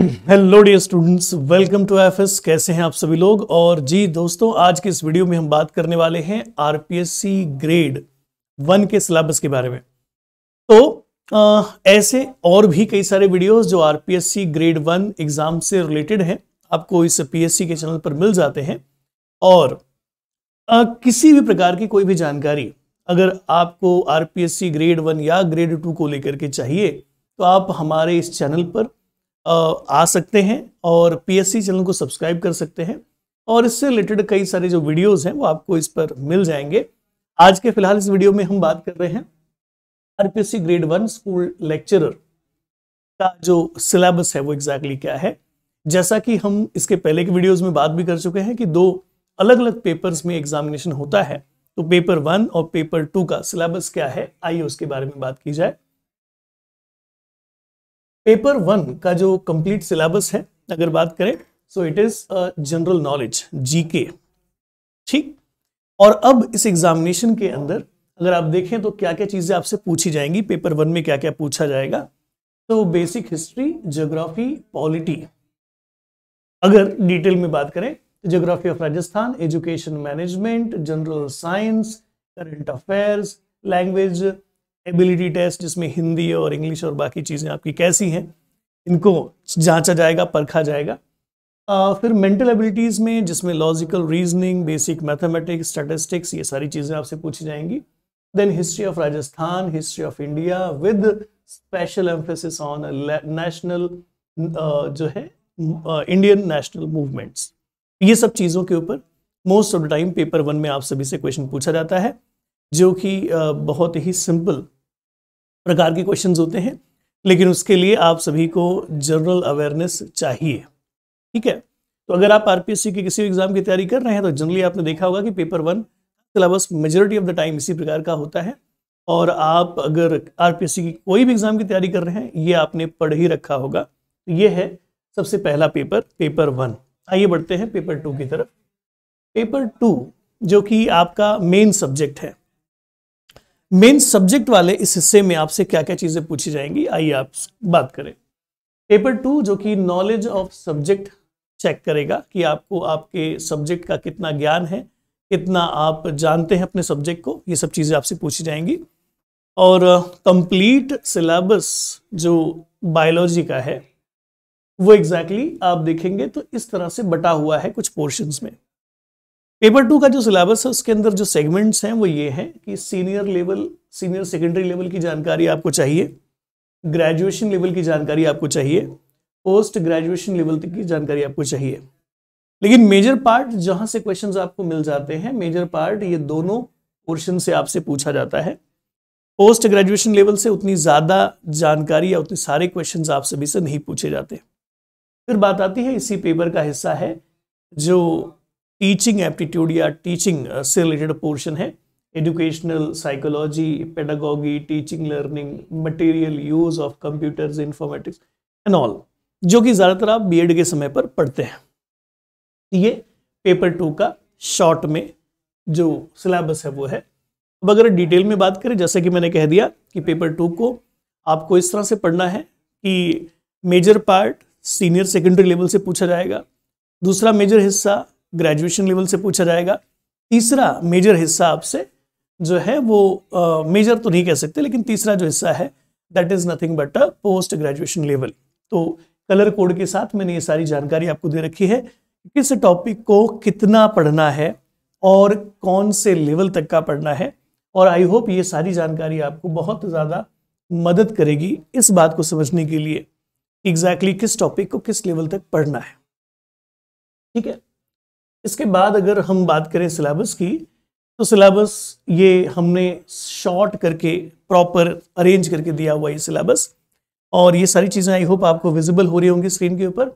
hello dear students welcome to F कैसे हैं आप सभी लोग और जी दोस्तों आज के इस वीडियो में हम बात करने वाले हैं आरपीएससी ग्रेड वन के सिलेबस के बारे में तो आ, ऐसे और भी कई सारे वीडियोस जो आरपीएससी ग्रेड वन एग्जाम से रिलेटेड हैं आपको इस पीएससी के चैनल पर मिल जाते हैं और आ, किसी भी प्रकार की कोई भी जानकारी अगर आपको आर ग्रेड वन या ग्रेड टू को लेकर के चाहिए तो आप हमारे इस चैनल पर आ सकते हैं और पीएससी चैनल को सब्सक्राइब कर सकते हैं और इससे रिलेटेड कई सारे जो वीडियोस हैं वो आपको इस पर मिल जाएंगे आज के फिलहाल इस वीडियो में हम बात कर रहे हैं RPSC grade one school lecturer का जो सिलेबस है वो एग्जैक्टली exactly क्या है जैसा कि हम इसके पहले के वीडियोज में बात भी कर चुके हैं कि दो अलग अलग पेपर्स में एग्जामिनेशन होता है तो पेपर वन और पेपर टू का सिलेबस क्या है आइए उसके बारे में बात की जाए पेपर वन का जो कंप्लीट सिलेबस है अगर बात करें so it is general knowledge GK ठीक और अब इस एग्जामिनेशन के अंदर अगर आप देखें तो क्या क्या चीज़ें आपसे पूछी जाएंगी पेपर वन में क्या क्या पूछा जाएगा तो बेसिक हिस्ट्री जोग्राफी पॉलिटी अगर डिटेल में बात करें तो geography of Rajasthan education management general science current affairs language ability test जिसमें हिंदी और इंग्लिश और बाकी चीज़ें आपकी कैसी हैं इनको जांचा जाएगा परखा जाएगा आ, फिर मेंटल एबिलिटीज़ में जिसमें logical reasoning basic mathematics statistics ये सारी चीज़ें आपसे पूछी जाएंगी then history of Rajasthan history of India with special emphasis on national जो है इंडियन नेशनल मूवमेंट्स ये सब चीज़ों के ऊपर most of the time paper one में आप सभी से क्वेश्चन पूछा जाता है जो कि बहुत ही सिंपल प्रकार के क्वेश्चन होते हैं लेकिन उसके लिए आप सभी को जनरल अवेयरनेस चाहिए ठीक है तो अगर आप आरपीएससी के किसी एग्जाम की तैयारी कर रहे हैं तो जनरली आपने देखा होगा कि paper one syllabus majority of the time इसी प्रकार का होता है और आप अगर आरपीएससी की कोई भी एग्जाम की तैयारी कर रहे हैं ये आपने पढ़ ही रखा होगा तो ये है सबसे पहला पेपर पेपर वन आइए बढ़ते हैं पेपर टू की तरफ पेपर टू जो कि आपका मेन सब्जेक्ट है मेन सब्जेक्ट वाले इस हिस्से में आपसे क्या क्या चीजें पूछी जाएंगी आइए आप बात करें पेपर टू जो कि नॉलेज ऑफ सब्जेक्ट चेक करेगा कि आपको आपके सब्जेक्ट का कितना ज्ञान है कितना आप जानते हैं अपने सब्जेक्ट को ये सब चीज़ें आपसे पूछी जाएंगी और कंप्लीट सिलेबस जो बायोलॉजी का है वो एग्जैक्टली exactly आप देखेंगे तो इस तरह से बटा हुआ है कुछ पोर्शंस में पेपर टू का जो सिलेबस है उसके अंदर जो सेगमेंट्स हैं वो ये हैं कि senior level senior secondary level की जानकारी आपको चाहिए ग्रेजुएशन लेवल की जानकारी आपको चाहिए पोस्ट ग्रेजुएशन लेवल तक की जानकारी आपको चाहिए लेकिन मेजर पार्ट जहां से क्वेश्चंस आपको मिल जाते हैं मेजर पार्ट ये दोनों पोर्शन से आपसे पूछा जाता है पोस्ट ग्रेजुएशन लेवल से उतनी ज़्यादा जानकारी या उतने सारे क्वेश्चन आप सभी से नहीं पूछे जाते फिर बात आती है इसी पेपर का हिस्सा है जो टीचिंग एप्टीट्यूड या टीचिंग uh, से रिलेटेड पोर्शन है educational psychology pedagogy teaching learning material use of computers informatics and all जो कि ज़्यादातर आप बीएड के समय पर पढ़ते हैं ये पेपर टू का शॉर्ट में जो सिलेबस है वो है अब अगर डिटेल में बात करें जैसे कि मैंने कह दिया कि पेपर टू को आपको इस तरह से पढ़ना है कि major part senior secondary level से पूछा जाएगा दूसरा मेजर हिस्सा ग्रेजुएशन लेवल से पूछा जाएगा तीसरा मेजर हिस्सा आपसे जो है वो मेजर uh, तो नहीं कह सकते लेकिन तीसरा जो हिस्सा है that is nothing but a post graduation level तो कलर कोड के साथ मैंने ये सारी जानकारी आपको दे रखी है किस टॉपिक को कितना पढ़ना है और कौन से लेवल तक का पढ़ना है और आई होप ये सारी जानकारी आपको बहुत ज़्यादा मदद करेगी इस बात को समझने के लिए एग्जैक्टली exactly किस टॉपिक को किस लेवल तक पढ़ना है ठीक है इसके बाद अगर हम बात करें सिलेबस की तो सिलेबस ये हमने शॉर्ट करके प्रॉपर अरेंज करके दिया हुआ ये सिलेबस और ये सारी चीज़ें आई होप आपको विजिबल हो रही होंगी स्क्रीन के ऊपर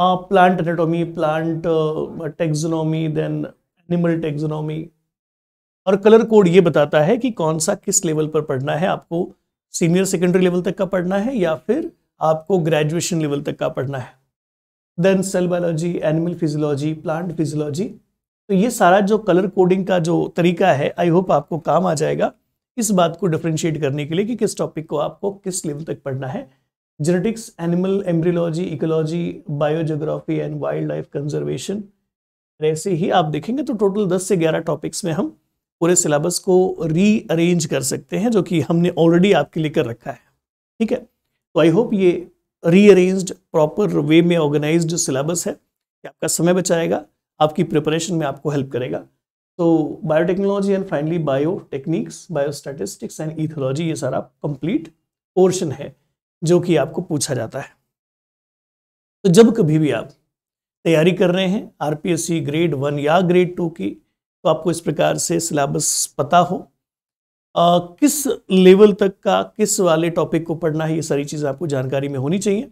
plant anatomy plant taxonomy then animal taxonomy और कलर कोड ये बताता है कि कौन सा किस लेवल पर पढ़ना है आपको सीनियर सेकेंडरी लेवल तक का पढ़ना है या फिर आपको ग्रेजुएशन लेवल तक का पढ़ना है then cell biology animal physiology plant physiology तो ये सारा जो कलर कोडिंग का जो तरीका है आई होप आपको काम आ जाएगा इस बात को डिफ्रेंशिएट करने के लिए कि किस टॉपिक को आपको किस लेवल तक पढ़ना है genetics animal embryology ecology biogeography and wild life conservation ऐसे ही आप देखेंगे तो टोटल 10 से 11 टॉपिक्स में हम पूरे सिलेबस को रीअरेंज कर सकते हैं जो कि हमने ऑलरेडी आपके लिए कर रखा है ठीक है तो आई होप ये रीअरेंज्ड प्रॉपर वे में ऑर्गेनाइज सिलेबस है कि आपका समय बचाएगा आपकी प्रिपरेशन में आपको हेल्प करेगा तो biotechnology and finally bio techniques biostatistics and ethology ये सारा कंप्लीट पोर्शन है जो कि आपको पूछा जाता है तो जब कभी भी आप तैयारी कर रहे हैं आरपीएससी ग्रेड वन या ग्रेड टू की तो आपको इस प्रकार से सिलेबस पता हो आ, किस लेवल तक का किस वाले टॉपिक को पढ़ना है ये सारी चीज़ आपको जानकारी में होनी चाहिए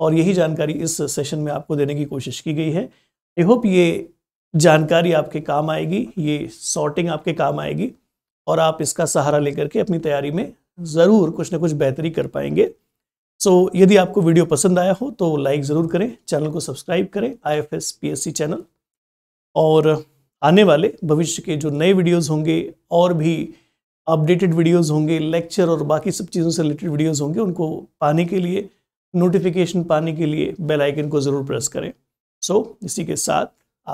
और यही जानकारी इस सेशन में आपको देने की कोशिश की गई है आई होप ये जानकारी आपके काम आएगी ये सॉर्टिंग आपके काम आएगी और आप इसका सहारा लेकर के अपनी तैयारी में ज़रूर कुछ ना कुछ बेहतरी कर पाएंगे सो so, यदि आपको वीडियो पसंद आया हो तो लाइक ज़रूर करें चैनल को सब्सक्राइब करें I F S P S C channel और आने वाले भविष्य के जो नए वीडियोज़ होंगे और भी अपडेटेड वीडियोस होंगे लेक्चर और बाकी सब चीज़ों से रिलेटेड वीडियोस होंगे उनको पाने के लिए नोटिफिकेशन पाने के लिए बेल आइकन को ज़रूर प्रेस करें सो so, इसी के साथ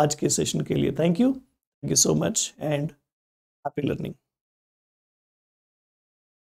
आज के सेशन के लिए thank you thank you so much and happy learning